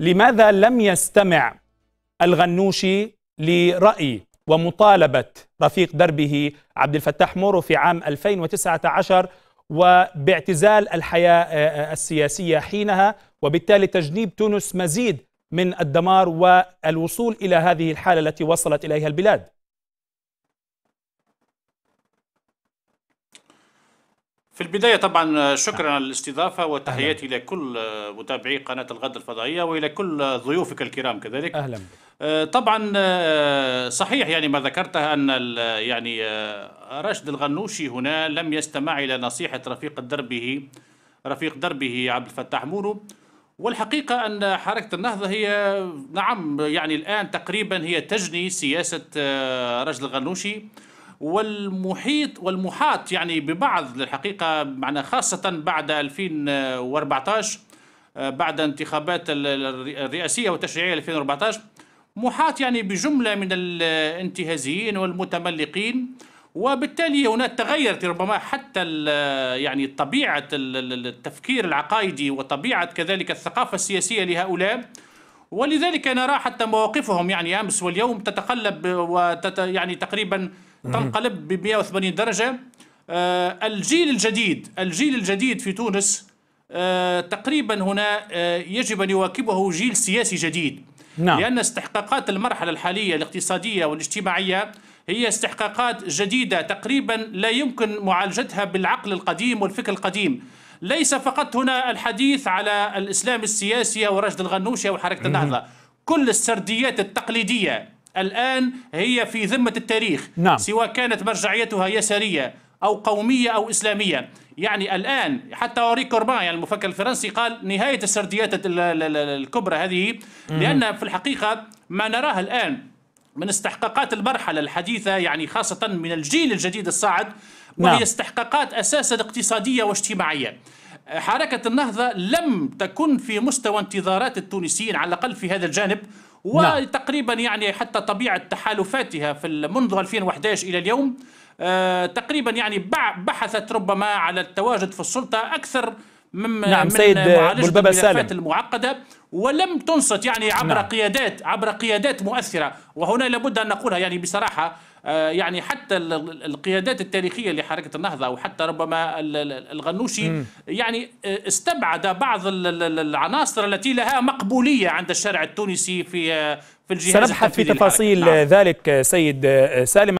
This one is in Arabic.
لماذا لم يستمع الغنوشي لرأي ومطالبة رفيق دربه عبد الفتاح مورو في عام 2019 وباعتزال الحياة آه، آه، السياسية حينها وبالتالي تجنيب تونس مزيد من الدمار والوصول إلى هذه الحالة التي وصلت إليها البلاد في البداية طبعا آه، نعم. شكرا على الاستضافة وتحياتي إلى كل آه، متابعي قناة الغد الفضائية وإلى كل آه، ضيوفك الكرام كذلك أهلا طبعا صحيح يعني ما ذكرته أن يعني راشد الغنوشي هنا لم يستمع إلى نصيحة رفيق دربه رفيق دربه عبد الفتاح مورو والحقيقة أن حركة النهضة هي نعم يعني الآن تقريبا هي تجني سياسة راشد الغنوشي والمحيط والمحاط يعني ببعض للحقيقة معنا خاصة بعد 2014 آه، بعد انتخابات الرئاسية والتشريعية 2014 محاط يعني بجملة من الانتهازيين والمتملقين وبالتالي هناك تغيرت ربما حتى يعني طبيعة التفكير العقائدي وطبيعة كذلك الثقافة السياسية لهؤلاء ولذلك نرى حتى مواقفهم يعني امس واليوم تتقلب وتت يعني تقريبا تنقلب ب 180 درجه آه، الجيل الجديد الجيل الجديد في تونس آه، تقريبا هنا آه، يجب ان يواكبه جيل سياسي جديد نعم. لان استحقاقات المرحله الحاليه الاقتصاديه والاجتماعيه هي استحقاقات جديده تقريبا لا يمكن معالجتها بالعقل القديم والفكر القديم ليس فقط هنا الحديث على الإسلام السياسي ورشد الغنوشي وحركة النهضة كل السرديات التقليدية الآن هي في ذمة التاريخ نعم. سواء كانت مرجعيتها يسارية أو قومية أو إسلامية يعني الآن حتى أوري كوربان يعني المفكر الفرنسي قال نهاية السرديات الكبرى هذه لأن في الحقيقة ما نراه الآن من استحقاقات المرحلة الحديثة يعني خاصة من الجيل الجديد الصاعد وهي نعم. استحقاقات أساسا اقتصادية واجتماعية حركة النهضة لم تكن في مستوى انتظارات التونسيين على الأقل في هذا الجانب نعم. وتقريبا يعني حتى طبيعة تحالفاتها في منذ 2011 إلى اليوم آه، تقريبا يعني بحثت ربما على التواجد في السلطة أكثر من نعم من سيد بلبابا سالم المعقدة ولم تنصت يعني عبر نعم. قيادات عبر قيادات مؤثرة وهنا لابد أن نقولها يعني بصراحة آه، يعني حتى القيادات التاريخيه لحركه النهضه او حتى ربما الغنوشي يعني آه، استبعد بعض العناصر التي لها مقبوليه عند الشارع التونسي في آه، في الجهاز سنبحث في تفاصيل نعم. ذلك سيد سالم